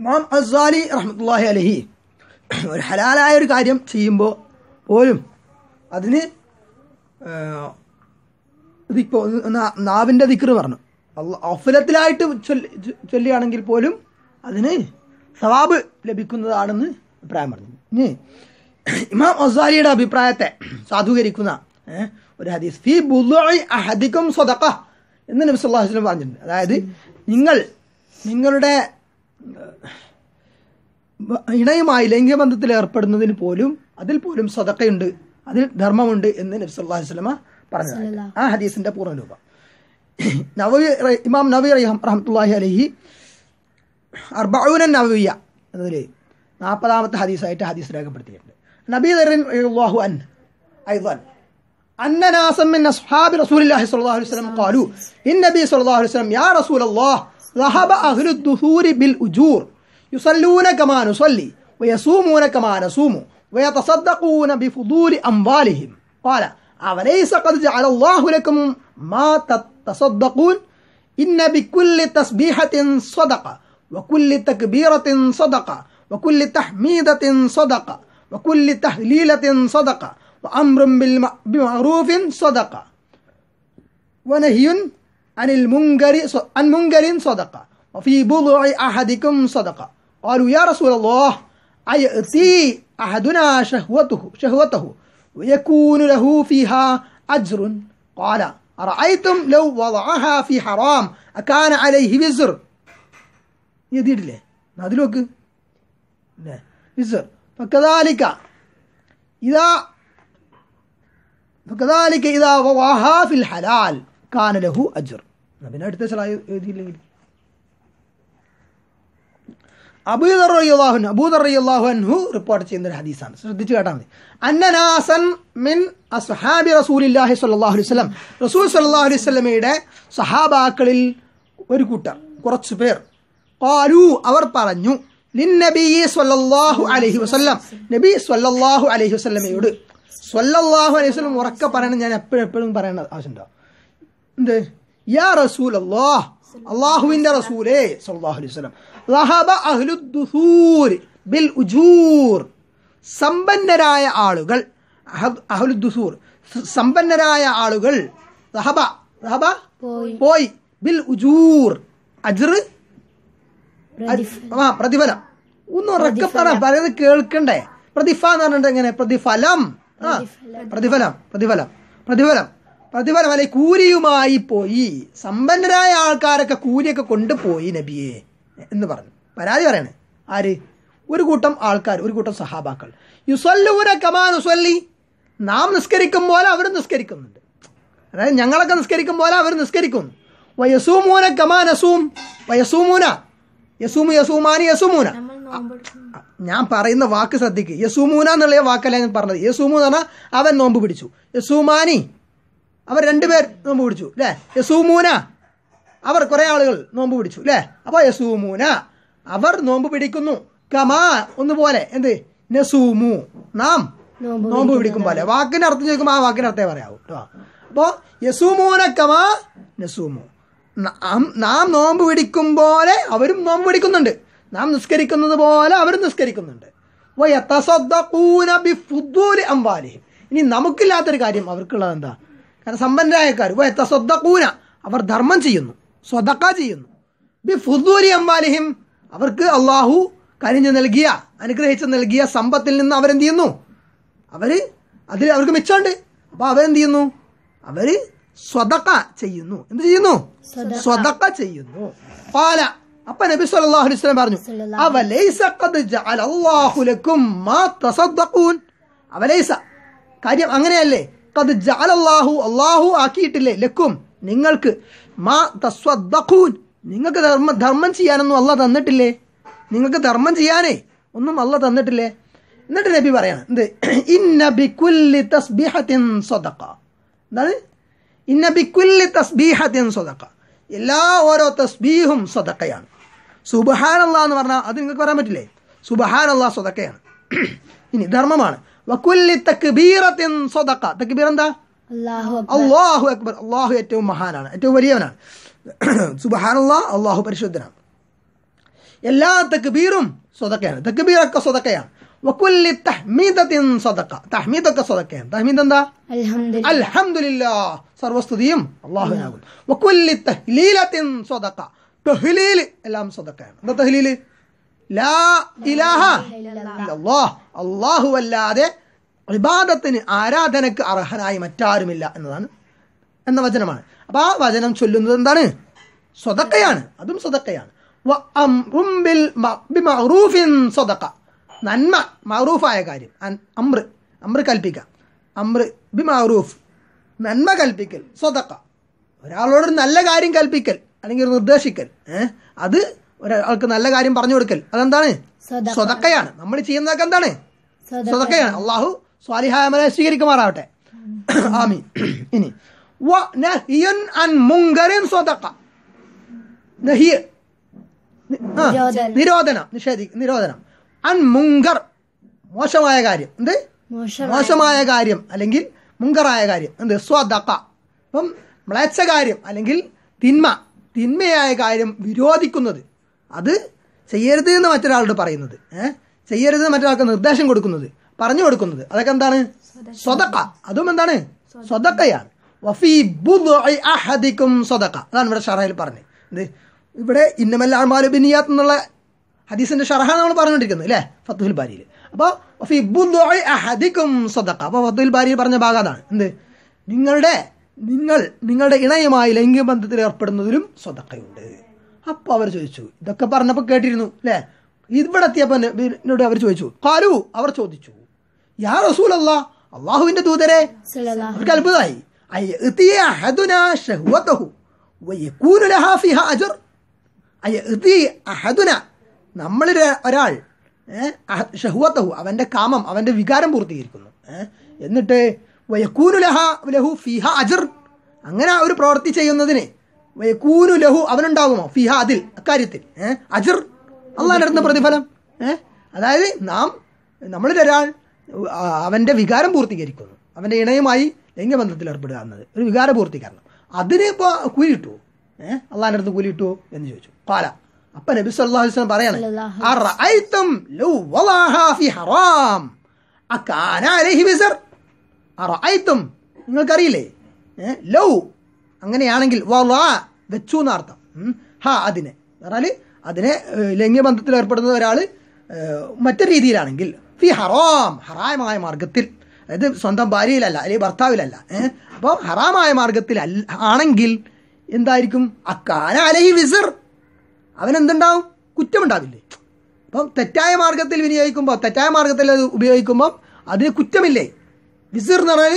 ഇമാം അസാലി റഹ്മത്തുല്ലാഹി അലഹി ഒരു ഹലാലായ ഒരു കാര്യം ചെയ്യുമ്പോൾ പോലും അതിന് ഇതിപ്പോൾ നാവിൻ്റെ ദിക്ർ പറഞ്ഞു അഫലത്തിലായിട്ട് ചൊല്ലി പോലും അതിന് സവാബ് ലഭിക്കുന്നതാണെന്ന് അഭിപ്രായം പറഞ്ഞു ഇനി ഇമാം ഒസാലിയുടെ അഭിപ്രായത്തെ സാധൂകരിക്കുന്ന ഒരു ഹദീസ് ഫി അഹദിക്കും സ്വതക്ക എന്ന് നബിസ് അള്ളാഹുസ്ലം പറഞ്ഞിട്ടുണ്ട് അതായത് നിങ്ങൾ നിങ്ങളുടെ ഇണയുമായി ലൈംഗിക ബന്ധത്തിൽ ഏർപ്പെടുന്നതിന് പോലും അതിൽ പോലും സ്വതക്കയുണ്ട് അതിൽ ധർമ്മമുണ്ട് എന്ന് നബ്സല്ലാഹു വസ്ലമ പറഞ്ഞു ആ ഹദീസിന്റെ പൂർണ്ണരൂപം നവീ ഇമാം നവി റഹമത്തുല്ലാഹി അലഹി അർബാവുനൻ നവിയ എന്നതിൽ നാൽപ്പതാമത്തെ ഹദീസായിട്ട് ഹദീസ് രേഖപ്പെടുത്തിയിട്ടുണ്ട് നബി തറിൻഹു ذهب أهل الدثور بالأجور يصلون كما نصلي ويصومون كما نصوم ويتصدقون بفضول أموالهم قال أوليس قد جعل الله لكم ما تتصدقون إن بكل تسبيحة صدقة وكل تكبيرة صدقة وكل تحميدة صدقة وكل تهليلة صدقة وأمر بمعروف صدقة ونهي عن المنكر عن منكر صدقة وفي بضع أحدكم صدقة قالوا يا رسول الله أيأتي أحدنا شهوته شهوته ويكون له فيها أجر قال أرأيتم لو وضعها في حرام أكان عليه بزر يدير له لا بزر فكذلك إذا فكذلك إذا وضعها في الحلال كان له أجر പിന്നെ അടുത്ത സലാഹ് എഴുതിയില്ലെങ്കിൽ അബൂദർ അബൂദർഹുൻ അബൂദർഹു റിപ്പോർട്ട് ചെയ്യുന്ന ഒരു ഹദീസാണ് ശ്രദ്ധിച്ചു കേട്ടാൽ മതി അന്നനാസൻ മിൻ അസ്ഹാബി റസൂലില്ലാഹി സല്ലാഹു അലൈഹി സ്വലം റസൂൽ സല്ലാഹു അലൈഹി സ്വലമയുടെ സഹാബാക്കളിൽ ഒരു കൂട്ടർ കുറച്ചു പേർ കാലു അവർ പറഞ്ഞു ലിൻ നബി സ്വല്ലല്ലാഹു അലൈഹി വസല്ലം നബി സ്വല്ലല്ലാഹു അലൈഹി വസല്ലമയോട് സ്വല്ലല്ലാഹു അലൈഹി വസല്ലം ഉറക്കെ പറയണം ഞാൻ എപ്പോഴും എപ്പോഴും പറയേണ്ട ആവശ്യമുണ്ടോ എന്തേ യാ റസൂൽ അള്ളാഹ് അള്ളാഹുവിന്റെ റസൂലേ സല്ലാഹു ബിൽ ഉജൂർ സമ്പന്നരായ ആളുകൾ അഹ്ലുദ്ദുസൂർ സമ്പന്നരായ ആളുകൾ ലഹബ ലഹബ പോയി ബിൽ ഉജൂർ അജർ ആ പ്രതിഫലം ഒന്ന് ഉറക്കെ പറ കേൾക്കണ്ടേ പ്രതിഫ എന്ന് പറഞ്ഞിട്ട് പ്രതിഫലം ആ പ്രതിഫലം പ്രതിഫലം പ്രതിഫലം പ്രതിഫലം അല്ലെ കൂലിയുമായി പോയി സമ്പന്നരായ ആൾക്കാരൊക്കെ കൂലിയൊക്കെ കൊണ്ടുപോയി നബിയെ എന്ന് പറഞ്ഞു പരാതി പറയണേ ആര് ഒരു കൂട്ടം ആൾക്കാർ ഒരു കൂട്ടം സഹാബാക്കൾ യുസല്ലൂര കമാൻ ഉസല്ലി നാം നിസ്കരിക്കും പോലെ അവർ നിസ്കരിക്കുന്നുണ്ട് അതായത് ഞങ്ങളൊക്കെ നിസ്കരിക്കും പോലെ അവർ നിസ്കരിക്കുന്നു വയസൂമൂന കമാൻ അസൂം വയസൂമൂന യസൂമു യസൂമാനി യസൂമൂന ഞാൻ പറയുന്ന വാക്ക് ശ്രദ്ധിക്കുക യസൂമൂന എന്നുള്ള വാക്കല്ല ഞാൻ പറഞ്ഞത് യസൂമു എന്ന് പറഞ്ഞാൽ അവൻ നോമ്പ് പിടിച്ചു യസൂമാനി അവർ രണ്ടുപേർ നോമ്പ് പിടിച്ചു അല്ലേ യസൂമൂന അവർ കുറേ ആളുകൾ നോമ്പ് പിടിച്ചു അല്ലേ അപ്പോൾ യസൂമൂന അവർ നോമ്പ് പിടിക്കുന്നു കമാ ഒന്നുപോലെ എന്ത് നസൂമു നാം നോമ്പ് പിടിക്കും പോലെ വാക്കിന് അർത്ഥം ചോദിക്കുമ്പോൾ ആ വാക്കിന് അർത്ഥമേ പറയാവൂ അപ്പോ അപ്പോൾ യസൂമൂന കമാ നസൂമു നാം നോമ്പ് പിടിക്കും പോലെ അവരും നോമ്പ് പിടിക്കുന്നുണ്ട് നാം നിസ്കരിക്കുന്നത് പോലെ അവരും നിസ്കരിക്കുന്നുണ്ട് ബി ഫുദ്ദൂലി അംബാലിഹിം ഇനി നമുക്കില്ലാത്തൊരു കാര്യം അവർക്കുള്ളത് എന്താ കാരണം സമ്പന്നരായക്കാർ തസ്വദ്ദൂന അവർ ധർമ്മം ചെയ്യുന്നു സ്വതക്ക ചെയ്യുന്നു ബി ഫുദൂരി അമ്പാലിഹിം അവർക്ക് അള്ളാഹു കനിഞ്ഞ് നൽകിയ അനുഗ്രഹിച്ച് നൽകിയ സമ്പത്തിൽ നിന്ന് അവരെന്ത് ചെയ്യുന്നു അവർ അതിൽ അവർക്ക് മിച്ചമുണ്ട് അപ്പോൾ അവരെന്ത് ചെയ്യുന്നു അവർ സ്വതക്ക ചെയ്യുന്നു എന്ത് ചെയ്യുന്നു സ്വതക്ക ചെയ്യുന്നു പാല അപ്പൊ നബി സല്ലല്ലാഹു അലൈഹി വസല്ലം പറഞ്ഞു അവലൈസ ഖദ് ജഅല അല്ലാഹു ലക്കും മാ അവലൈസ കാര്യം അങ്ങനെയല്ലേ കത് ജാലല്ലാഹു അള്ളാഹു ആക്കിയിട്ടില്ലേ ലക്കും നിങ്ങൾക്ക് മാ തസ്വദ്ദഖൂൻ നിങ്ങൾക്ക് ധർമ്മ ധർമ്മം ചെയ്യാനൊന്നും അല്ല തന്നിട്ടില്ലേ നിങ്ങൾക്ക് ധർമ്മം ചെയ്യാനേ ഒന്നും അല്ല തന്നിട്ടില്ലേ എന്നിട്ട് നബി പറയാണ് എന്ത് ഇന്നബിക്കുല്ലി തസ്ബിഹത്തിൻ സ്വതക്ക എന്താണ് ഇന്നബിക്കുല്ലി തസ്ബീഹത്തിൻ സ്വതക്ക എല്ലാ ഓരോ തസ്ബീഹും സ്വതക്കയാണ് സുബഹാനല്ല എന്ന് പറഞ്ഞാൽ അത് നിങ്ങൾക്ക് പറയാൻ പറ്റില്ലേ സുബഹാനല്ല സ്വതക്കയാണ് ഇനി ധർമ്മമാണ് അള്ളാഹു അക്ബർ അള്ളാഹു ഏറ്റവും മഹാനാണ് ഏറ്റവും വലിയവനാണ് സുബഹാനുള്ള അള്ളാഹു പരിശുദ്ധനാണ് എല്ലാ തക്ബീറും സ്വതക്കയാണ് തക്ബീറൊക്കെ സ്വതക്കയാണ് വക്കുല്ലി തഹ്മീദത്തിൻ സ്വതക്ക തഹ്മീദൊക്കെ സ്വതക്കയാണ് തഹ്മീദ് എന്താ അൽഹംദുലില്ലാ സർവസ്തുതിയും അള്ളാഹുവിനാകുന്നു വക്കുല്ലി തഹ്ലീലത്തിൻ സ്വതക്ക എല്ലാം സ്വതക്കയാണ് എന്താ തഹ്ലീൽ ലാ ഇലാഹ അള്ളാഹു അല്ലാതെ വിവാദത്തിന് ആരാധനക്ക് അർഹനായി മറ്റാരുമില്ല എന്നതാണ് എന്ന വചനമാണ് അപ്പോൾ ആ വചനം ചൊല്ലുന്നത് എന്താണ് സ്വതക്കയാണ് അതും സ്വതക്കയാണ് നന്മ മറൂഫായ കാര്യം അമ്ര അമ്ര കൽപ്പിക്കുക അമ്ര ബി മറൂഫ് നന്മ കൽപ്പിക്കൽ സ്വതക്ക ഒരാളോട് നല്ല കാര്യം കൽപ്പിക്കൽ അല്ലെങ്കിൽ നിർദ്ദേശിക്കൽ അത് ഒരാൾക്ക് നല്ല കാര്യം പറഞ്ഞു കൊടുക്കൽ അതെന്താണ് സ്വതക്കയാണ് നമ്മൾ ചെയ്യുന്നതൊക്കെ എന്താണ് സ്വതക്കയാണ് അള്ളാഹു സ്വാലിഹാമനെ സ്വീകരിക്കുമാറാവട്ടെ ആമീൻ ഇനി നിരോധനം നിഷേധി നിരോധനം അൻ മുങ്കർ മോശമായ കാര്യം എന്ത് മോശമായ കാര്യം അല്ലെങ്കിൽ മുങ്കറായ കാര്യം എന്ത് സ്വതക്ക അപ്പം മ്ലേച്ച കാര്യം അല്ലെങ്കിൽ തിന്മ തിന്മയായ കാര്യം വിരോധിക്കുന്നത് അത് ചെയ്യരുത് എന്ന് മറ്റൊരാളോട് പറയുന്നത് ഏഹ് ചെയ്യരുത് മറ്റൊരാൾക്ക് നിർദ്ദേശം കൊടുക്കുന്നത് പറഞ്ഞു കൊടുക്കുന്നത് അതൊക്കെ എന്താണ് സ്വതക്ക അതും എന്താണ് സ്വതക്കയാണ് വഫി അതാണ് ഇവിടെ ഷറഹയിൽ പറഞ്ഞത് എന്ത് ഇവിടെ ഇന്നമല്ലാമാലു ബിനിയാത്ത് എന്നുള്ള ഹദീസിന്റെ ഷറഹ നമ്മൾ പറഞ്ഞുകൊണ്ടിരിക്കുന്നത് അല്ലേ ഫത്തുഹുൽ ബാരിയിൽ അപ്പോൾ വഫി അഹദിക്കും സ്വതക്ക അപ്പോൾ ഫത്തുൽ ബാരിയിൽ പറഞ്ഞ ഭാഗം അതാണ് എന്ത് നിങ്ങളുടെ നിങ്ങൾ നിങ്ങളുടെ ഇണയുമായി ലൈംഗിക ബന്ധത്തിൽ ഏർപ്പെടുന്നതിലും സ്വതക്കയുണ്ട് അപ്പൊ അവർ ചോദിച്ചു ഇതൊക്കെ പറഞ്ഞപ്പോൾ കേട്ടിരുന്നു അല്ലെ ഇവിടെ എത്തിയപ്പോ എന്നോട് അവർ ചോദിച്ചു കാലു അവർ ചോദിച്ചു യാ റസൂൽ അല്ല അള്ളാഹുവിന്റെ ദൂതരെ അവർക്ക് അത്ഭുതമായി നമ്മളിൽ ഒരാൾ ഷഹുവത്തഹു അവന്റെ കാമം അവന്റെ വികാരം പൂർത്തീകരിക്കുന്നു എന്നിട്ട് ലഹു അജർ അങ്ങനെ ഒരു പ്രവൃത്തി ചെയ്യുന്നതിന് കൂനു ലഹു അവനുണ്ടാകുമോ ഫിഹ അതിൽ അക്കാര്യത്തിൽ അജിർ അള്ളാഹാൻ അടുത്ത പ്രതിഫലം അതായത് നാം നമ്മളിലൊരാൾ അവൻ്റെ വികാരം പൂർത്തീകരിക്കുന്നു അവൻ്റെ ഇണയുമായി ലൈംഗബന്ധത്തിൽ ഏർപ്പെടുക എന്നത് ഒരു വികാര പൂർത്തീകരണം അതിന് ഇപ്പോൾ കൂലി കിട്ടുമോ ഏഹ് അടുത്ത് കൂലി കിട്ടുമോ എന്ന് ചോദിച്ചു പാല അപ്പൊ നബി സല്ലല്ലാഹു അലൈഹി നിങ്ങൾക്കറിയില്ലേ ലൗ അങ്ങനെയാണെങ്കിൽ വലാ വെച്ചു എന്നർത്ഥം ഹാ അതിനെ പറഞ്ഞാൽ അതിനെ ലൈംഗികബന്ധത്തിൽ ഏർപ്പെടുന്ന ഒരാൾ മറ്റൊരു രീതിയിലാണെങ്കിൽ ഫി ഹറാം ഹറാമായ മാർഗത്തിൽ അതായത് സ്വന്തം ഭാര്യയിലല്ല അല്ലെങ്കിൽ ഭർത്താവിലല്ല അപ്പോൾ ഹറാമായ മാർഗത്തിൽ ആണെങ്കിൽ എന്തായിരിക്കും അക്കാന അലഹി വിസർ അവനെന്തുണ്ടാവും കുറ്റമുണ്ടാവില്ലേ അപ്പം തെറ്റായ മാർഗത്തിൽ വിനിയോഗിക്കുമ്പോൾ തെറ്റായ മാർഗത്തിൽ അത് ഉപയോഗിക്കുമ്പോൾ അതിന് കുറ്റമില്ലേ വിസിർ എന്ന് പറഞ്ഞാൽ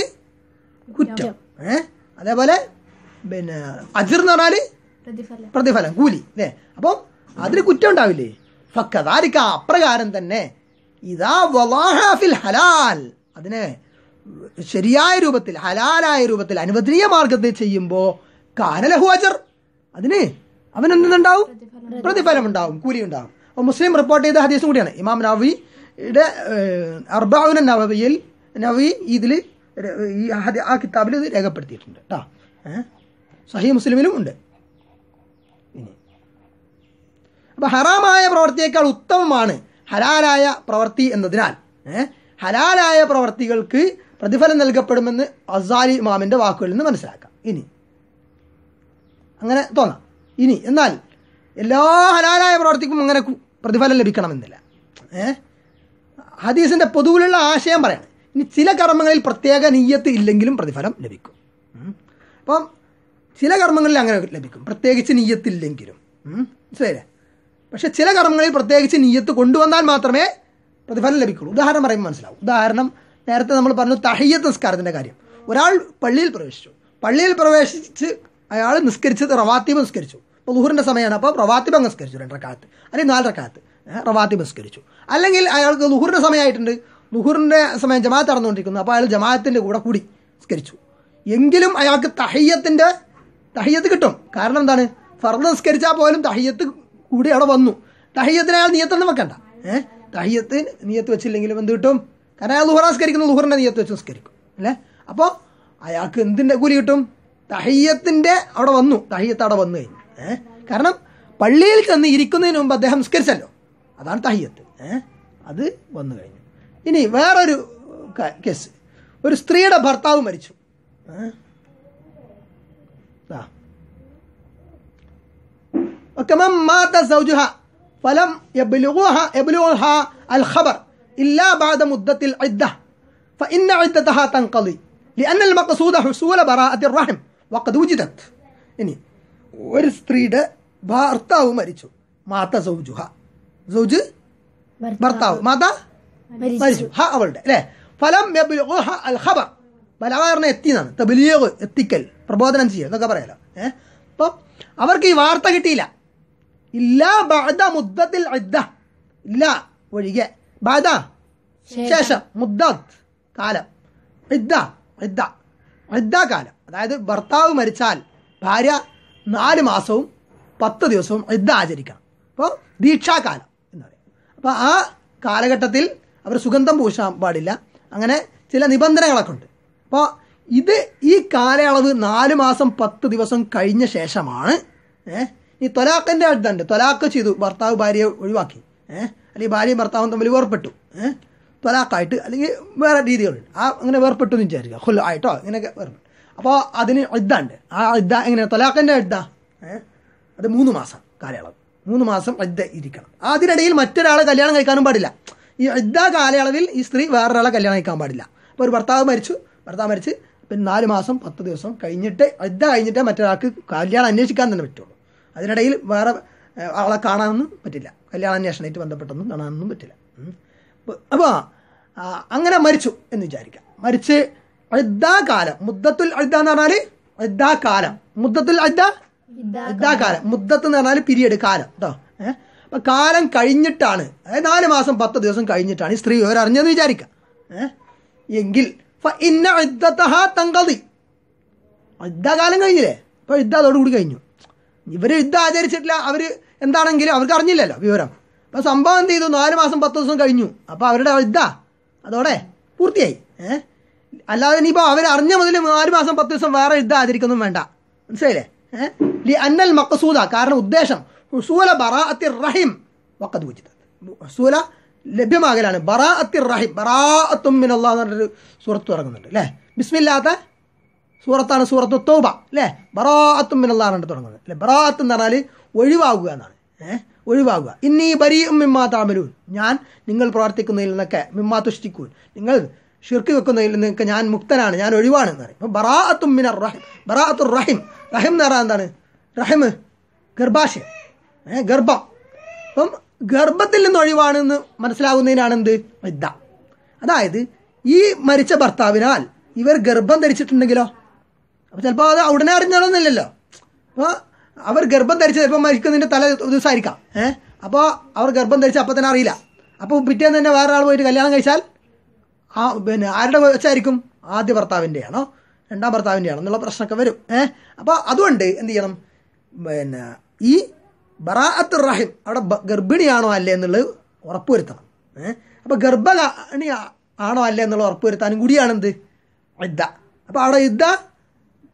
കുറ്റം ഏഹ് അതേപോലെ പിന്നെ അജിർ എന്ന് പറഞ്ഞാൽ പ്രതിഫലം കൂലി അല്ലേ അപ്പോൾ അതിന് കുറ്റം ഉണ്ടാവില്ലേ ഫക്കതാരിക്ക അപ്രകാരം തന്നെ ഇതാ വവാഹാഫിൽ ഹലാൽ അതിനെ ശരിയായ രൂപത്തിൽ ഹലാലായ രൂപത്തിൽ അനുവദനീയ മാർഗത്തിൽ ചെയ്യുമ്പോൾ കാനലഹു അജർ അതിന് എന്തുണ്ടാവും പ്രതിഫലം ഉണ്ടാവും കൂലി ഉണ്ടാവും അപ്പോൾ മുസ്ലിം റിപ്പോർട്ട് ചെയ്ത ഹദീസും കൂടിയാണ് ഇമാം നവിയുടെ അർബാവുന നവവിയിൽ നവി ഇതിൽ ഈ ആ കിതാബിൽ ഇത് രേഖപ്പെടുത്തിയിട്ടുണ്ട് കേട്ടോ സഹീ മുസ്ലിമിലും ഉണ്ട് അപ്പൊ ഹറാമായ പ്രവർത്തിയേക്കാൾ ഉത്തമമാണ് ഹലാലായ പ്രവർത്തി എന്നതിനാൽ ഹലാലായ പ്രവർത്തികൾക്ക് പ്രതിഫലം നൽകപ്പെടുമെന്ന് അസാലി മാമിന്റെ വാക്കുകളിൽ നിന്ന് മനസ്സിലാക്കാം ഇനി അങ്ങനെ തോന്നാം ഇനി എന്നാൽ എല്ലാ ഹലാലായ പ്രവർത്തിക്കും അങ്ങനെ പ്രതിഫലം ലഭിക്കണമെന്നില്ല ഏഹ് ഹദീസിന്റെ പൊതുവിലുള്ള ആശയം പറയാണ് ഇനി ചില കർമ്മങ്ങളിൽ പ്രത്യേക നീയത്ത് ഇല്ലെങ്കിലും പ്രതിഫലം ലഭിക്കും അപ്പം ചില കർമ്മങ്ങളിൽ അങ്ങനെ ലഭിക്കും പ്രത്യേകിച്ച് നീയത്തില്ലെങ്കിലും മനസ്സിലായില്ലേ പക്ഷെ ചില കർമ്മങ്ങളിൽ പ്രത്യേകിച്ച് നീയത്ത് കൊണ്ടുവന്നാൽ മാത്രമേ പ്രതിഫലം ലഭിക്കുള്ളൂ ഉദാഹരണം പറയുമ്പോൾ മനസ്സിലാവും ഉദാഹരണം നേരത്തെ നമ്മൾ പറഞ്ഞു തഹയ്യത്ത് നിസ്കാരത്തിൻ്റെ കാര്യം ഒരാൾ പള്ളിയിൽ പ്രവേശിച്ചു പള്ളിയിൽ പ്രവേശിച്ച് അയാൾ നിസ്കരിച്ചത് റവാത്തീബ് നിസ്കരിച്ചു ഇപ്പോൾ ലുഹുറിൻ്റെ സമയമാണ് അപ്പോൾ റവാത്തീബ് നിസ്കരിച്ചു രണ്ടരക്കാലത്ത് അല്ലെങ്കിൽ നാലരക്കാലത്ത് റവാത്തീബ് നിസ്കരിച്ചു അല്ലെങ്കിൽ അയാൾക്ക് ലുഹുറിൻ്റെ സമയമായിട്ടുണ്ട് ലുഹുറിൻ്റെ സമയം ജമാഅത്ത് നടന്നുകൊണ്ടിരിക്കുന്നു അപ്പോൾ അയാൾ ജമാഅത്തിൻ്റെ കൂടെ കൂടി നിസ്കരിച്ചു എങ്കിലും അയാൾക്ക് തഹയ്യത്തിൻ്റെ തഹയ്യത്ത് കിട്ടും കാരണം എന്താണ് ഫർദ് നിസ്കരിച്ചാൽ പോലും തഹയ്യത്ത് കൂടി അവിടെ വന്നു തഹയ്യത്തിന് അയാൾ നീയത്തൊന്നും വെക്കണ്ട ഏ തഹയ്യത്ത് നീയത്ത് വെച്ചില്ലെങ്കിലും എന്ത് കിട്ടും കാരണം അയാൾ ലുഹറ നിസ്കരിക്കുന്നു ലുഹറിൻ്റെ നീയത്ത് വെച്ച് നിസ്കരിക്കും അല്ലേ അപ്പോൾ അയാൾക്ക് എന്തിൻ്റെ കൂലി കിട്ടും തഹയ്യത്തിൻ്റെ അവിടെ വന്നു തഹയ്യത്ത് അവിടെ വന്നു കഴിഞ്ഞു ഏ കാരണം പള്ളിയിൽ ചെന്ന് ഇരിക്കുന്നതിന് മുമ്പ് അദ്ദേഹം നിസ്കരിച്ചല്ലോ അതാണ് തഹയ്യത്ത് ഏ അത് വന്നു കഴിഞ്ഞു ഇനി വേറൊരു കേസ് ഒരു സ്ത്രീയുടെ ഭർത്താവ് മരിച്ചു ഏഹ് وكمان مات زوجها فلم يبلغها يبلغها الخبر إلا بعد مدة العدة فإن عدتها تنقضي لأن المقصود حصول براءة الرحم وقد وجدت ഇനി ഒരു സ്ത്രീയുടെ ഭർത്താവ് മരിച്ചു മാത സൗജുഹ സൗജ് ഭർത്താവ് മാത മരിച്ചു ഹ അവളുടെ അല്ലേ ഫലം അൽ ഖബർ എത്തിയെന്നാണ് തബിലിയോ എത്തിക്കൽ പ്രബോധനം ചെയ്യുക എന്നൊക്കെ പറയാലോ ഏഹ് അപ്പം അവർക്ക് ഈ വാർത്ത കിട്ടിയില്ല ഇല്ല ബാദ മുദ്ദത്തിൽ ഇദ്ദ ഇല്ല ഒഴികെ ബാദ ശേഷം മുദ്ദത്ത് കാലം ഇദ്ദ ഇദ്ദ ഇദ്ദ കാലം അതായത് ഭർത്താവ് മരിച്ചാൽ ഭാര്യ നാല് മാസവും പത്ത് ദിവസവും ഇദ്ദ ആചരിക്കണം അപ്പോൾ ദീക്ഷാകാലം എന്ന് പറയും അപ്പോൾ ആ കാലഘട്ടത്തിൽ അവർ സുഗന്ധം പൂശാൻ പാടില്ല അങ്ങനെ ചില നിബന്ധനകളൊക്കെ ഉണ്ട് അപ്പോൾ ഇത് ഈ കാലയളവ് നാല് മാസം പത്ത് ദിവസം കഴിഞ്ഞ ശേഷമാണ് ഏഹ് ഈ തൊലാഖിൻ്റെ അടുത്തുണ്ട് തൊലാഖ് ചെയ്തു ഭർത്താവ് ഭാര്യയെ ഒഴിവാക്കി ഏഹ് അല്ലെങ്കിൽ ഭാര്യയും ഭർത്താവും തമ്മിൽ വേർപ്പെട്ടു ഏഹ് തൊലാഖായിട്ട് അല്ലെങ്കിൽ വേറെ രീതികളുണ്ട് ആ അങ്ങനെ വേർപ്പെട്ടു എന്ന് വിചാരിക്കുക ഹുല്ല ആയിട്ടോ ഇങ്ങനെയൊക്കെ വേർപ്പെട്ടു അപ്പോൾ അതിന് ഇദ്ദുണ്ട് ആ ഇദ്ദ എങ്ങനെ തൊലാഖിൻ്റെ ഇദ്ദ ഏഹ് അത് മൂന്ന് മാസം കാലയളവ് മൂന്ന് മാസം ഇദ്ദ ഇരിക്കണം അതിനിടയിൽ മറ്റൊരാളെ കല്യാണം കഴിക്കാനും പാടില്ല ഈ ഇദ്ദ കാലയളവിൽ ഈ സ്ത്രീ വേറൊരാളെ കല്യാണം കഴിക്കാൻ പാടില്ല അപ്പോൾ ഒരു ഭർത്താവ് മരിച്ചു ഭർത്താവ് മരിച്ച് പിന്നെ നാല് മാസം പത്ത് ദിവസം കഴിഞ്ഞിട്ട് ഇദ്ദ കഴിഞ്ഞിട്ടേ മറ്റൊരാൾക്ക് കല്യാണം അന്വേഷിക്കാൻ തന്നെ പറ്റുള്ളൂ അതിനിടയിൽ വേറെ ആളെ കാണാനൊന്നും പറ്റില്ല അന്വേഷണമായിട്ട് ബന്ധപ്പെട്ടൊന്നും കാണാനൊന്നും പറ്റില്ല അപ്പോൾ അങ്ങനെ മരിച്ചു എന്ന് വിചാരിക്കാം മരിച്ച് അഴുദ്ദാ കാലം മുദ്ദത്തുൽ അഴുദ്ധ എന്ന് പറഞ്ഞാൽ അഴുദ്ദാ കാലം മുദ്ദത്തുൽ അഴുദ്ധ അഴുദ്ദാ കാലം മുദ്ദത്ത് എന്ന് പറഞ്ഞാൽ പിരീഡ് കാലം കേട്ടോ ഏഹ് അപ്പം കാലം കഴിഞ്ഞിട്ടാണ് അതായത് നാല് മാസം പത്ത് ദിവസം കഴിഞ്ഞിട്ടാണ് ഈ സ്ത്രീ ഒരറിഞ്ഞതെന്ന് വിചാരിക്കാം ഏഹ് എങ്കിൽ ഇന്ന അഴുദ്ദത്തഹ തങ്കതി അഴുദ്ദ കാലം കഴിഞ്ഞില്ലേ അപ്പോൾ അഴുദ്ധ അതോടുകൂടി കഴിഞ്ഞു ഇവർ യുദ്ധം ആചരിച്ചിട്ടില്ല അവർ എന്താണെങ്കിലും അവർക്ക് അറിഞ്ഞില്ലല്ലോ വിവരം അപ്പം സംഭവം എന്ത് ചെയ്തു നാല് മാസം പത്ത് ദിവസം കഴിഞ്ഞു അപ്പോൾ അവരുടെ യുദ്ധ അതോടെ പൂർത്തിയായി ഏഹ് അല്ലാതെ ഇനിയിപ്പോൾ അവർ അറിഞ്ഞ മുതൽ നാല് മാസം പത്ത് ദിവസം വേറെ യുദ്ധം ആചരിക്കുന്നു വേണ്ട മനസ്സിലായില്ലേ ലി അന്നൽ മക്കസൂദ കാരണം ഉദ്ദേശം ഹുസൂല ബറാഅത്തി റഹിം വക്കത്ത് പൂജിത ഹുസൂല ലഭ്യമാകലാണ് ബറാഅത്തി റഹിം ബറാ മിനല്ലാന്ന് പറഞ്ഞൊരു സുഹൃത്ത് തുടങ്ങുന്നുണ്ട് അല്ലേ ബിസ്മില്ലാത്ത സൂറത്താണ് സൂറത്ത് തൗബ അല്ലേ ബറാഅത്തും മിനല്ലാറുണ്ട് തുടങ്ങുന്നത് അല്ലേ ബറാഅത്ത് എന്ന് പറഞ്ഞാൽ ഒഴിവാകുക എന്നാണ് ഏഹ് ഒഴിവാകുക ഇന്നീ ബരിയും മിമ്മാ താമരൂൻ ഞാൻ നിങ്ങൾ പ്രവർത്തിക്കുന്നതിൽ നിന്നൊക്കെ മിമ്മാ തുഷ്ടിക്കൂൻ നിങ്ങൾ ഷിർക്ക് വെക്കുന്നതിൽ നിന്നൊക്കെ ഞാൻ മുക്തനാണ് ഞാൻ ഒഴിവാണ് എന്ന് പറയും അപ്പോൾ ബറാഅത്തും മിനർ റഹിം ബറാഅത്തുർ റഹിം റഹിം എന്ന് പറഞ്ഞാൽ എന്താണ് റഹിം ഗർഭാശയം ഏഹ് ഗർഭം അപ്പം ഗർഭത്തിൽ നിന്ന് ഒഴിവാണെന്ന് മനസ്സിലാകുന്നതിനാണ് എന്ത് വിദ്യ അതായത് ഈ മരിച്ച ഭർത്താവിനാൽ ഇവർ ഗർഭം ധരിച്ചിട്ടുണ്ടെങ്കിലോ അപ്പോൾ ചിലപ്പോൾ അത് ഉടനെ അറിഞ്ഞതൊന്നുമില്ലല്ലോ അപ്പോൾ അവർ ഗർഭം ധരിച്ച് ചിലപ്പോൾ മരിക്കുന്നതിൻ്റെ തല ദിവസമായിരിക്കാം ഏഹ് അപ്പോൾ അവർ ഗർഭം ധരിച്ച് അപ്പം തന്നെ അറിയില്ല അപ്പോൾ പിറ്റേന്ന് തന്നെ വേറൊരാൾ ആൾ പോയിട്ട് കല്യാണം കഴിച്ചാൽ ആ പിന്നെ ആരുടെ വെച്ചായിരിക്കും ആദ്യ ആണോ രണ്ടാം ആണോ എന്നുള്ള പ്രശ്നമൊക്കെ വരും ഏഹ് അപ്പോൾ അതുകൊണ്ട് എന്ത് ചെയ്യണം പിന്നെ ഈ ബറാഅത്ത് റഹിം അവിടെ ഗർഭിണിയാണോ അല്ലേ എന്നുള്ളത് ഉറപ്പുവരുത്തണം ഏഹ് അപ്പോൾ ഗർഭിണി ആണോ അല്ലേ എന്നുള്ളത് ഉറപ്പുവരുത്താനും കൂടിയാണെന്ത് ഇദ്ദ അപ്പോൾ അവിടെ ഇദ്ദ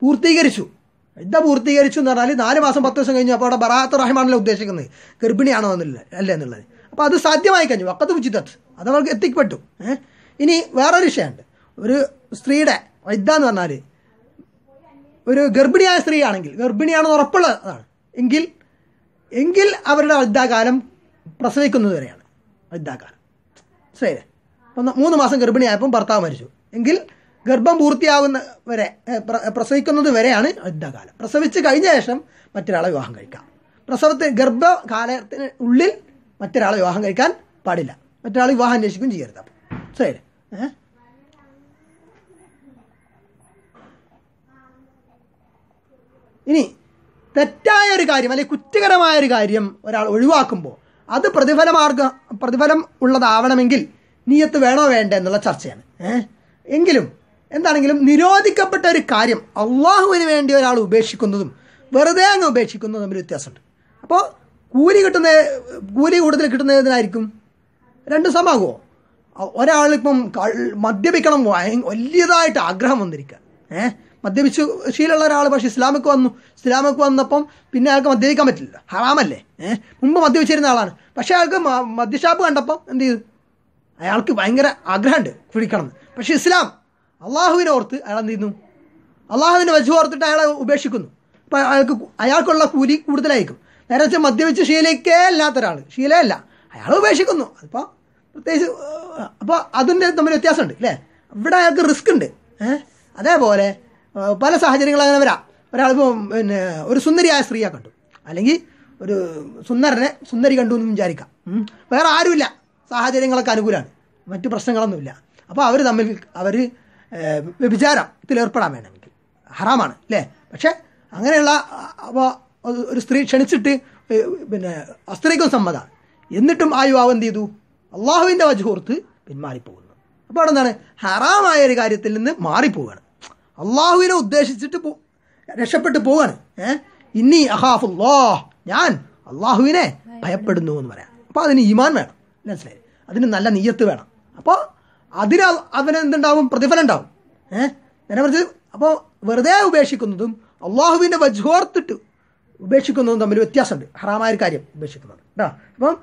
പൂർത്തീകരിച്ചു ഇദ്ദ പൂർത്തീകരിച്ചു എന്ന് പറഞ്ഞാൽ നാല് മാസം പത്ത് ദിവസം കഴിഞ്ഞു അപ്പോൾ അവിടെ ബറാത്ത് റഹ്മാനല്ലേ ഉദ്ദേശിക്കുന്നത് ഗർഭിണിയാണോ എന്നില്ല അല്ലേ എന്നുള്ളത് അപ്പോൾ അത് സാധ്യമായി കഴിഞ്ഞു വക്കത്ത് ഉചിതത്ത് അത് അവൾക്ക് എത്തിക്കപ്പെട്ടു ഇനി വേറൊരു വിഷയമുണ്ട് ഒരു സ്ത്രീയുടെ ഇദ്ദ എന്ന് പറഞ്ഞാൽ ഒരു ഗർഭിണിയായ സ്ത്രീയാണെങ്കിൽ ഗർഭിണിയാണെന്ന് ഉറപ്പുള്ളതാണ് എങ്കിൽ എങ്കിൽ അവരുടെ വൈദ്യാകാലം പ്രസവിക്കുന്നത് വരെയാണ് അദ്ധാകാലം ശരി മൂന്ന് മാസം ഗർഭിണിയായപ്പം ഭർത്താവ് മരിച്ചു എങ്കിൽ ഗർഭം പൂർത്തിയാകുന്ന വരെ പ്രസവിക്കുന്നത് വരെയാണ് യുദ്ധകാലം പ്രസവിച്ച് കഴിഞ്ഞ ശേഷം മറ്റൊരാളെ വിവാഹം കഴിക്കാം പ്രസവത്തെ ഗർഭകാലത്തിന് ഉള്ളിൽ മറ്റൊരാളെ വിവാഹം കഴിക്കാൻ പാടില്ല മറ്റൊരാൾ വിവാഹം അന്വേഷിക്കുകയും ചെയ്യരുത് അപ്പം ശരി ഇനി തെറ്റായ ഒരു കാര്യം അല്ലെങ്കിൽ കുറ്റകരമായ ഒരു കാര്യം ഒരാൾ ഒഴിവാക്കുമ്പോൾ അത് പ്രതിഫലമാർഗ പ്രതിഫലം ഉള്ളതാവണമെങ്കിൽ നീയത്ത് വേണോ വേണ്ട എന്നുള്ള ചർച്ചയാണ് ഏഹ് എങ്കിലും എന്താണെങ്കിലും നിരോധിക്കപ്പെട്ട ഒരു കാര്യം അള്ളാഹുവിന് വേണ്ടി ഒരാൾ ഉപേക്ഷിക്കുന്നതും വെറുതെ അങ്ങ് ഉപേക്ഷിക്കുന്നതും തമ്മിൽ വ്യത്യാസമുണ്ട് അപ്പോൾ കൂലി കിട്ടുന്ന കൂലി കൂടുതൽ കിട്ടുന്നതിനായിരിക്കും രണ്ടും സമാകുമോ ഒരാളിപ്പം മദ്യപിക്കണം വലിയതായിട്ട് ആഗ്രഹം വന്നിരിക്കുക ഏഹ് മദ്യപിച്ച് ശീലമുള്ള ഒരാൾ പക്ഷേ ഇസ്ലാമിക്ക് വന്നു ഇസ്ലാമിക്ക് വന്നപ്പം പിന്നെ അയാൾക്ക് മദ്യപിക്കാൻ പറ്റില്ല ഹറാമല്ലേ ഏഹ് മുമ്പ് മദ്യപിച്ചിരുന്ന ആളാണ് പക്ഷേ അയാൾക്ക് മദ്യഷാപ്പ് കണ്ടപ്പം എന്ത് ചെയ്തു അയാൾക്ക് ഭയങ്കര ആഗ്രഹമുണ്ട് കുടിക്കണം പക്ഷേ ഇസ്ലാം അള്ളാഹുവിനെ ഓർത്ത് അയാൾ എന്ത് ചെയ്യുന്നു അള്ളാഹുവിൻ്റെ വജു ഓർത്തിട്ട് അയാളെ ഉപേക്ഷിക്കുന്നു അപ്പം അയാൾക്ക് അയാൾക്കുള്ള കൂലി കൂടുതലായിരിക്കും നേരെ വെച്ചാൽ മദ്യപിച്ച് ശീലയ്ക്കേ അല്ലാത്ത ഒരാൾ ശീലയല്ല അയാൾ ഉപേക്ഷിക്കുന്നു അതിപ്പോൾ പ്രത്യേകിച്ച് അപ്പോൾ അതിൻ്റെ തമ്മിൽ വ്യത്യാസമുണ്ട് അല്ലേ ഇവിടെ അയാൾക്ക് റിസ്ക് ഉണ്ട് അതേപോലെ പല സാഹചര്യങ്ങൾ അങ്ങനെ വരാം ഒരാളിപ്പോൾ പിന്നെ ഒരു സുന്ദരിയായ സ്ത്രീയെ കണ്ടു അല്ലെങ്കിൽ ഒരു സുന്ദരനെ സുന്ദരി കണ്ടു എന്ന് വിചാരിക്കാം വേറെ ആരുമില്ല സാഹചര്യങ്ങളൊക്കെ അനുകൂലമാണ് മറ്റു പ്രശ്നങ്ങളൊന്നുമില്ല അപ്പോൾ അവർ തമ്മിൽ അവർ വ്യഭിചാരം ഇതിലേർപ്പെടാൻ വേണമെങ്കിൽ ഹറാമാണ് അല്ലേ പക്ഷേ അങ്ങനെയുള്ള ഒരു സ്ത്രീ ക്ഷണിച്ചിട്ട് പിന്നെ അസ്ത്രീക്കും സമ്മതമാണ് എന്നിട്ടും ആ യുവാവ് എന്ത് ചെയ്തു അള്ളാഹുവിൻ്റെ വജുഹോർത്ത് പിന്മാറിപ്പോകുന്നു അപ്പോൾ അവിടെ എന്താണ് ഹറാമായ ഒരു കാര്യത്തിൽ നിന്ന് മാറിപ്പോവാണ് അള്ളാഹുവിനെ ഉദ്ദേശിച്ചിട്ട് പോ രക്ഷപ്പെട്ട് പോവാണ് ഏഹ് ഇന്നി അഹാഫുല്ലോ ഞാൻ അള്ളാഹുവിനെ ഭയപ്പെടുന്നു എന്ന് പറയാം അപ്പോൾ അതിന് ഈമാൻ വേണം മനസ്സിലായി അതിന് നല്ല നീയത്ത് വേണം അപ്പോൾ അതിന് അവന് എന്തുണ്ടാവും പ്രതിഫലം ഉണ്ടാവും ഏഹ് നേരെ മറിച്ച് അപ്പോൾ വെറുതെ ഉപേക്ഷിക്കുന്നതും അള്ളാഹുവിൻ്റെ വജോർത്തിട്ട് ഉപേക്ഷിക്കുന്നതും തമ്മിൽ വ്യത്യാസമുണ്ട് ഹറാമായ ഒരു കാര്യം ഉപേക്ഷിക്കുന്നത് കേട്ടോ അപ്പം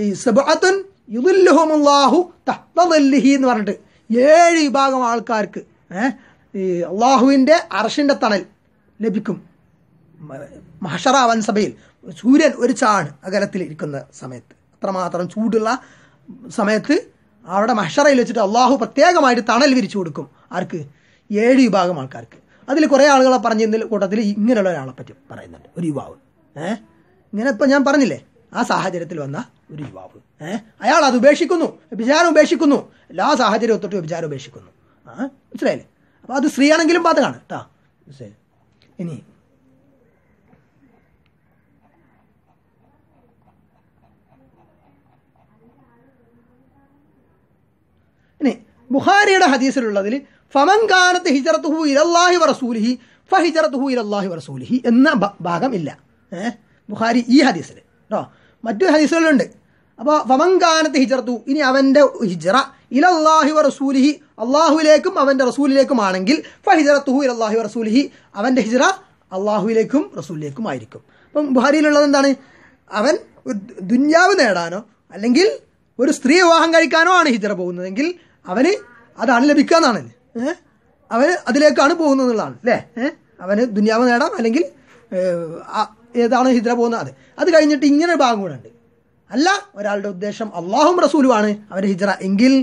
ഈ സബഅത്തുൻ യുദുല്ലുഹുമല്ലാഹു തഹ്തല്ലഹി എന്ന് പറഞ്ഞിട്ട് ഏഴ് വിഭാഗം ആൾക്കാർക്ക് ഈ അള്ളാഹുവിൻ്റെ അർഷിൻ്റെ തണൽ ലഭിക്കും മഹഷറ വൻസഭയിൽ സൂര്യൻ ഒരു ചാണ് അകലത്തിൽ ഇരിക്കുന്ന സമയത്ത് അത്രമാത്രം ചൂടുള്ള സമയത്ത് അവിടെ മഷറയിൽ വെച്ചിട്ട് അള്ളാഹു പ്രത്യേകമായിട്ട് തണൽ വിരിച്ചു കൊടുക്കും ആർക്ക് ഏഴ് വിഭാഗം ആൾക്കാർക്ക് അതിൽ കുറേ ആളുകളെ പറഞ്ഞിരുന്ന കൂട്ടത്തിൽ ഇങ്ങനെയുള്ള ഒരാളെ പറ്റി പറയുന്നുണ്ട് ഒരു യുവാവ് ഏഹ് ഇങ്ങനെ ഇപ്പം ഞാൻ പറഞ്ഞില്ലേ ആ സാഹചര്യത്തിൽ വന്ന ഒരു യുവാവ് ഏഹ് അയാൾ അത് ഉപേക്ഷിക്കുന്നു വിചാരം ഉപേക്ഷിക്കുന്നു എല്ലാ സാഹചര്യവും തൊട്ട് വിചാരം ഉപേക്ഷിക്കുന്നു ആ മനസ്സിലായില്ലേ അപ്പോൾ അത് സ്ത്രീയാണെങ്കിലും ബാധകമാണ് കേട്ടോ മനസ്സിലായി ഇനി ഹിജറത്തിന് ബുഖാരിയുടെ ഹദീസിലുള്ളതിൽ ഫമൻകാനത്ത് ഹു ഇരല്ലാഹി വറസൂലിഹി ഹു ഇരല്ലാഹി വറസൂലിഹി എന്ന ഭാഗം ഇല്ല ബുഖാരി ഈ ഹദീസിൽ കേട്ടോ മറ്റു ഹദീസുകളുണ്ട് അപ്പോൾ ഫമൻകാനത്ത് ഹിജറത്തു ഇനി അവൻ്റെ ഹിജറ ഇലല്ലാഹി വറസൂലിഹി അള്ളാഹുവിലേക്കും അവൻ്റെ റസൂലിലേക്കും ആണെങ്കിൽ ഹു ഇരല്ലാഹി വറസൂലിഹി അവൻ്റെ ഹിജറ അള്ളാഹുവിലേക്കും റസൂലിലേക്കും ആയിരിക്കും അപ്പം ബുഹാരിയിലുള്ളത് എന്താണ് അവൻ ദുന്യാവ് നേടാനോ അല്ലെങ്കിൽ ഒരു സ്ത്രീ വിവാഹം കഴിക്കാനോ ആണ് ഹിജറ പോകുന്നതെങ്കിൽ അവന് അതാണ് ലഭിക്കുക എന്നാണ് അവന് അതിലേക്കാണ് പോകുന്നത് എന്നുള്ളതാണ് അല്ലേ അവന് ദുന്യാവ് നേടാം അല്ലെങ്കിൽ ഏതാണ് ഹിദ്ര പോകുന്നത് അത് അത് കഴിഞ്ഞിട്ട് ഇങ്ങനെ ഒരു ഭാഗം കൂടെ ഉണ്ട് അല്ല ഒരാളുടെ ഉദ്ദേശം അള്ളാഹും റസൂലുമാണ് അവൻ്റെ ഹിജറ എങ്കിൽ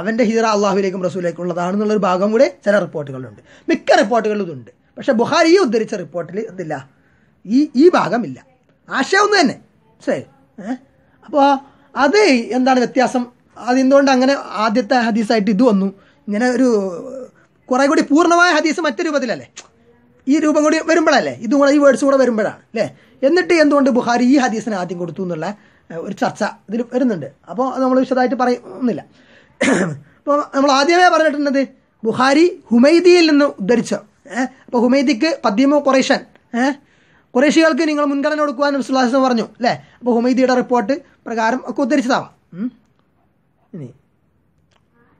അവൻ്റെ ഹിജറ അള്ളാഹുവിലേക്കും റസൂലിലേക്കും ഉള്ളതാണെന്നുള്ളൊരു ഭാഗം കൂടെ ചില റിപ്പോർട്ടുകളുണ്ട് മിക്ക റിപ്പോർട്ടുകളും ഇതുണ്ട് പക്ഷെ ബുഹാരി ഉദ്ധരിച്ച റിപ്പോർട്ടിൽ എന്തില്ല ഈ ഈ ഭാഗമില്ല ആശയം ഒന്ന് തന്നെ ശരി അപ്പോൾ അത് എന്താണ് വ്യത്യാസം അതെന്തുകൊണ്ട് അങ്ങനെ ആദ്യത്തെ ഹദീസായിട്ട് ഇത് വന്നു ഇങ്ങനെ ഒരു കുറേ കൂടി പൂർണ്ണമായ ഹദീസ് മറ്റു രൂപത്തിലല്ലേ ഈ രൂപം കൂടി വരുമ്പോഴല്ലേ ഇതും കൂടെ ഈ വേർഡ്സ് കൂടെ വരുമ്പോഴാണ് അല്ലേ എന്നിട്ട് എന്തുകൊണ്ട് ബുഹാരി ഈ ഹദീസിന് ആദ്യം കൊടുത്തു എന്നുള്ള ഒരു ചർച്ച ഇതിൽ വരുന്നുണ്ട് അപ്പോൾ നമ്മൾ വിശദമായിട്ട് പറയുന്നില്ല അപ്പോൾ നമ്മൾ ആദ്യമേ പറഞ്ഞിട്ടുണ്ടത് ബുഹാരി ഹുമൈദിയിൽ നിന്ന് ഉദ്ധരിച്ച അപ്പോൾ ഹുമൈദിക്ക് പദ്യമോ കുറേഷൻ കുറേഷികൾക്ക് നിങ്ങൾ മുൻഗണന കൊടുക്കുവാൻ വിശ്വാസം പറഞ്ഞു അല്ലേ അപ്പോൾ ഹുമൈദിയുടെ റിപ്പോർട്ട് പ്രകാരം ഒക്കെ ഉദ്ധരിച്ചതാവാം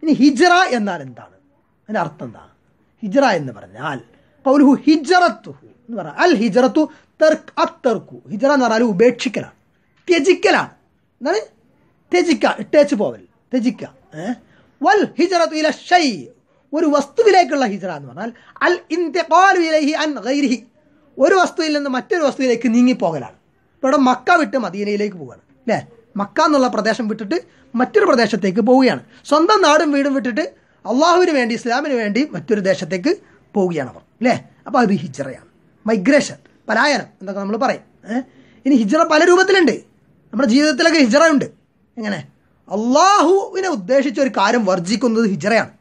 ഇനി ഹിജറ എന്നാൽ എന്താണ് അതിൻ്റെ അർത്ഥം എന്താണ് ഹിജറ എന്ന് പറഞ്ഞാൽ പൗലുഹു ഹിജറത്തു എന്ന് പറഞ്ഞാൽ അൽ ഹിജറത്തു തെർക്ക് അത്തർക്കു ഹിജറ എന്ന് പറഞ്ഞാൽ ഉപേക്ഷിക്കലാണ് ത്യജിക്കലാണ് എന്നാൽ ത്യജിക്ക ഇട്ടേച്ച് പോവൽ ത്യജിക്ക വൽ ഹിജറത്തു ഇല ഷൈ ഒരു വസ്തുവിലേക്കുള്ള ഹിജറ എന്ന് പറഞ്ഞാൽ അൽ ഇന്ത്യപാലു ഇലഹി അൻ ഗൈരിഹി ഒരു വസ്തുവിൽ നിന്ന് മറ്റൊരു വസ്തുവിലേക്ക് നീങ്ങിപ്പോകലാണ് ഇവിടെ മക്ക വിട്ട് മദീനയിലേക്ക് പോവുകയാണ് അല്ലേ മക്ക എന്നുള്ള പ്രദേശം വിട്ടിട്ട് മറ്റൊരു പ്രദേശത്തേക്ക് പോവുകയാണ് സ്വന്തം നാടും വീടും വിട്ടിട്ട് അള്ളാഹുവിന് വേണ്ടി ഇസ്ലാമിന് വേണ്ടി മറ്റൊരു ദേശത്തേക്ക് പോവുകയാണ് അവർ അല്ലേ അപ്പോൾ അത് ഹിജറയാണ് മൈഗ്രേഷൻ പലായനം എന്നൊക്കെ നമ്മൾ പറയും ഇനി ഹിജറ പല രൂപത്തിലുണ്ട് നമ്മുടെ ജീവിതത്തിലൊക്കെ ഹിജറ ഉണ്ട് എങ്ങനെ അള്ളാഹുവിനെ ഉദ്ദേശിച്ച ഒരു കാര്യം വർജിക്കുന്നത് ഹിജറയാണ്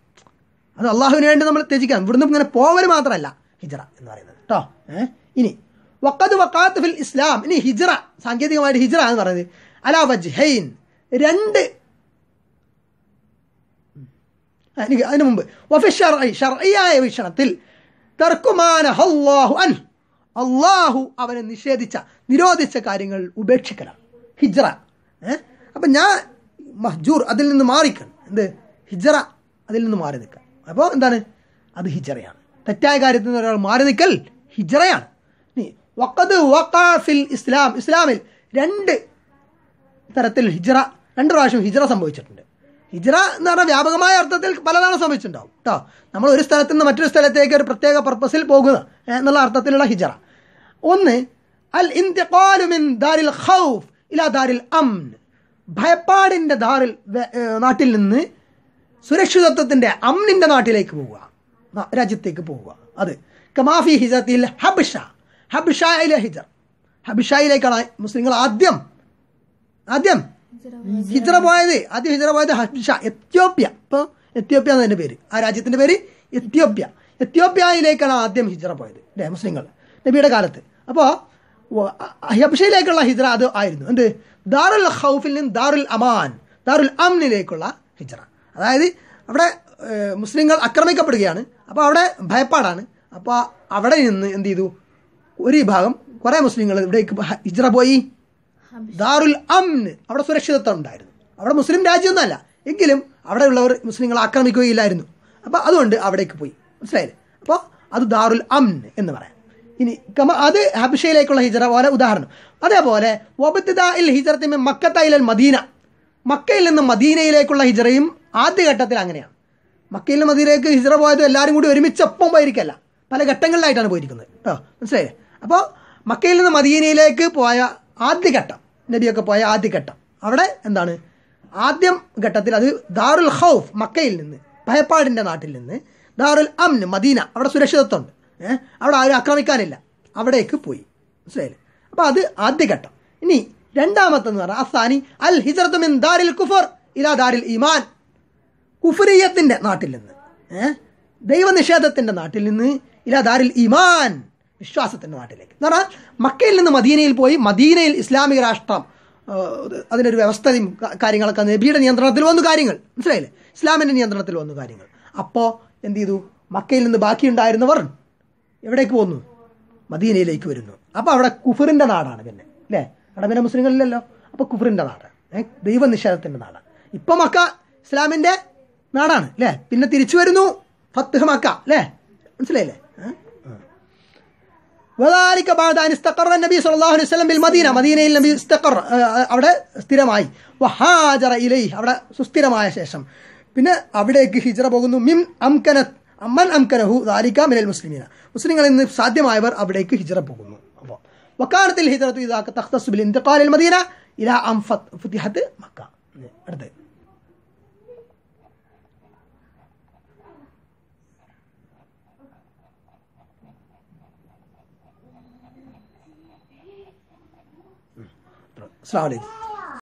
അത് അള്ളാഹുവിന് വേണ്ടി നമ്മൾ ത്യജിക്കാം ഇവിടുന്ന് ഇങ്ങനെ പോവൽ മാത്രമല്ല ഹിജറ എന്ന് പറയുന്നത് കേട്ടോ ഇനി വക്കത്ത് വക്കാത്ത് ഫിൽ ഇസ്ലാം ഇനി ഹിജറ സാങ്കേതികമായിട്ട് ഹിജറ എന്ന് പറയുന്നത് അല വജ്ഹൈൻ രണ്ട് അതിന് മുമ്പ് വഫി ഷർഐയായ വീക്ഷണത്തിൽ അള്ളാഹു അൻ അള്ളാഹു അവനെ നിഷേധിച്ച നിരോധിച്ച കാര്യങ്ങൾ ഉപേക്ഷിക്കണം ഹിജ്റ അപ്പം ഞാൻ മഹ്ജൂർ അതിൽ നിന്ന് മാറിക്കണം എന്ത് ഹിജറ അതിൽ നിന്ന് മാറി നിൽക്കുക അപ്പോൾ എന്താണ് അത് ഹിജറയാണ് തെറ്റായ കാര്യത്തിൽ നിന്ന് ഒരാൾ മാറി നിൽക്കൽ ഹിജറയാണ് ഇസ്ലാം ഇസ്ലാമിൽ രണ്ട് തരത്തിൽ ഹിജറ രണ്ട് പ്രാവശ്യം ഹിജറ സംഭവിച്ചിട്ടുണ്ട് ഹിജറ എന്ന് പറഞ്ഞാൽ വ്യാപകമായ അർത്ഥത്തിൽ പലതാണ് സംഭവിച്ചിട്ടുണ്ടാവും കേട്ടോ നമ്മൾ ഒരു സ്ഥലത്ത് നിന്ന് മറ്റൊരു സ്ഥലത്തേക്ക് ഒരു പ്രത്യേക പർപ്പസിൽ പോകുക എന്നുള്ള അർത്ഥത്തിലുള്ള ഹിജറ ഒന്ന് അൽ ഇന്ത്യൻ ദാരിൽ ഖൗഫ് ഇലാ ദാരിൽ അംൻ ഭയപ്പാടിൻ്റെ ദാറിൽ നാട്ടിൽ നിന്ന് സുരക്ഷിതത്വത്തിൻ്റെ അമ്നിൻ്റെ നാട്ടിലേക്ക് പോവുക രാജ്യത്തേക്ക് പോവുക അത് കമാഫി ഹിജത്തിൽ ഹബ്ഷ ഹബ്ഷയിലെ ഹിജർ ഹബിഷയിലേക്കാണ് മുസ്ലിങ്ങൾ ആദ്യം ആദ്യം ഹിജറ പോയത് ആദ്യം ഹിജറ പോയത് ഹഷ എത്യോപ്യ ഇപ്പൊ എത്യോപ്യ എന്നതിൻ്റെ പേര് ആ രാജ്യത്തിന്റെ പേര് എത്യോപ്യ എത്യോപ്യയിലേക്കാണ് ആദ്യം ഹിജറ പോയത് അല്ലെ മുസ്ലിങ്ങൾ നബിയുടെ കാലത്ത് അപ്പോൾ ഹബ്ഷയിലേക്കുള്ള ഹിജറ അത് ആയിരുന്നു എന്ത് ദാറുൽ ഹൗഫിൽ നിന്ന് ദാറുൽ അമാൻ ദാറുൽ അംനിലേക്കുള്ള ഹിജറ അതായത് അവിടെ മുസ്ലിങ്ങൾ ആക്രമിക്കപ്പെടുകയാണ് അപ്പോൾ അവിടെ ഭയപ്പാടാണ് അപ്പോൾ അവിടെ നിന്ന് എന്ത് ചെയ്തു ഒരു വിഭാഗം കുറേ മുസ്ലിങ്ങൾ ഇവിടേക്ക് ഹിജറ പോയി ദാറുൽ അംന് അവിടെ സുരക്ഷിതത്വം ഉണ്ടായിരുന്നു അവിടെ മുസ്ലിം രാജ്യമൊന്നുമല്ല എങ്കിലും അവിടെയുള്ളവർ മുസ്ലിങ്ങൾ ആക്രമിക്കുകയില്ലായിരുന്നു അപ്പോൾ അതുകൊണ്ട് അവിടേക്ക് പോയി മനസ്സിലായില്ലേ അപ്പോൾ അത് ദാറുൽ അംൻ എന്ന് പറയാം ഇനി കമ അത് ഹബിഷയിലേക്കുള്ള ഹിജറ പോലെ ഉദാഹരണം അതേപോലെ വബത്തിദ ഇൽ മദീന മക്കയിൽ നിന്ന് മദീനയിലേക്കുള്ള ഹിജറയും ആദ്യഘട്ടത്തിൽ അങ്ങനെയാണ് മക്കയിൽ നിന്ന് മദീനയിലേക്ക് ഹിജറ പോയത് എല്ലാവരും കൂടി ഒരുമിച്ചൊപ്പം പോയിരിക്കല്ല പല ഘട്ടങ്ങളിലായിട്ടാണ് പോയിരിക്കുന്നത് കേട്ടോ മനസ്സിലായില്ലേ അപ്പോൾ മക്കയിൽ നിന്ന് മദീനയിലേക്ക് പോയ ആദ്യഘട്ടം നബിയൊക്കെ പോയ ആദ്യഘട്ടം അവിടെ എന്താണ് ആദ്യം ഘട്ടത്തിൽ അത് ദാറുൽ ഹൗഫ് മക്കയിൽ നിന്ന് ഭയപ്പാടിൻ്റെ നാട്ടിൽ നിന്ന് ദാറുൽ അംന് മദീന അവിടെ സുരക്ഷിതത്വമുണ്ട് ഏഹ് അവിടെ ആരും ആക്രമിക്കാനില്ല അവിടേക്ക് പോയി മനസ്സിലായില്ലേ അപ്പോൾ അത് ആദ്യഘട്ടം ഇനി രണ്ടാമത്തെന്ന് പറഞ്ഞാൽ അസാനി അൽ മിൻ ദാരിൽ കുഫർ ഇലാ ദാരിൽ ഇമാൻ കുഫറിയത്തിൻ്റെ നാട്ടിൽ നിന്ന് ദൈവനിഷേധത്തിന്റെ ദൈവനിഷേധത്തിൻ്റെ നാട്ടിൽ നിന്ന് ഇലാ ദാരിൽ ഇമാൻ വിശ്വാസത്തിൻ്റെ നാട്ടിലേക്ക് എന്ന് പറഞ്ഞാൽ മക്കയിൽ നിന്ന് മദീനയിൽ പോയി മദീനയിൽ ഇസ്ലാമിക രാഷ്ട്രം അതിനൊരു വ്യവസ്ഥയും കാര്യങ്ങളൊക്കെ നബിയുടെ നിയന്ത്രണത്തിൽ വന്നു കാര്യങ്ങൾ മനസ്സിലായില്ലേ ഇസ്ലാമിൻ്റെ നിയന്ത്രണത്തിൽ വന്നു കാര്യങ്ങൾ അപ്പോൾ എന്ത് ചെയ്തു മക്കയിൽ നിന്ന് ബാക്കിയുണ്ടായിരുന്നവർ എവിടേക്ക് പോന്നു മദീനയിലേക്ക് വരുന്നു അപ്പോൾ അവിടെ കുഫറിൻ്റെ നാടാണ് പിന്നെ അല്ലേ അവിടെ പിന്നെ മുസ്ലിങ്ങളില്ലല്ലോ അപ്പോൾ കുഫറിൻ്റെ നാട് ദൈവനിഷേധത്തിൻ്റെ നാടാണ് ഇപ്പം മക്ക ഇസ്ലാമിൻ്റെ നാടാണ് അല്ലേ പിന്നെ തിരിച്ചു വരുന്നു ഫത്ത് മക്ക അല്ലേ മനസ്സിലായില്ലേ വദാലിക ബാദാൻ ഇസ്തഖറ നബി സല്ലല്ലാഹു അലൈഹി വസല്ലം ബിൽ മദീന മദീനയിൽ നബി ഇസ്തഖറ അവിടെ സ്ഥിരമായി വഹാജറ ഇലൈഹി അവിടെ സുസ്ഥിരമായ ശേഷം പിന്നെ അവിടേക്ക് ഹിജ്റ പോകുന്നു മിം അംകന അമൻ അംകനഹു ദാലിക മിനൽ മുസ്ലിമീന മുസ്ലിങ്ങളിൽ നിന്ന് സാധ്യമായവർ അവിടേക്ക് ഹിജ്റ പോകുന്നു അപ്പോൾ വക്കാലത്തിൽ ഹിജറത്തു ഇതാക്ക തഖ്തസ്സു ബിൽ ഇന്തിഖാലിൽ മദീന ഇലാ അംഫത് ഫത്തിഹത്ത് മക്ക അടുത്ത് Assalamu alaikum.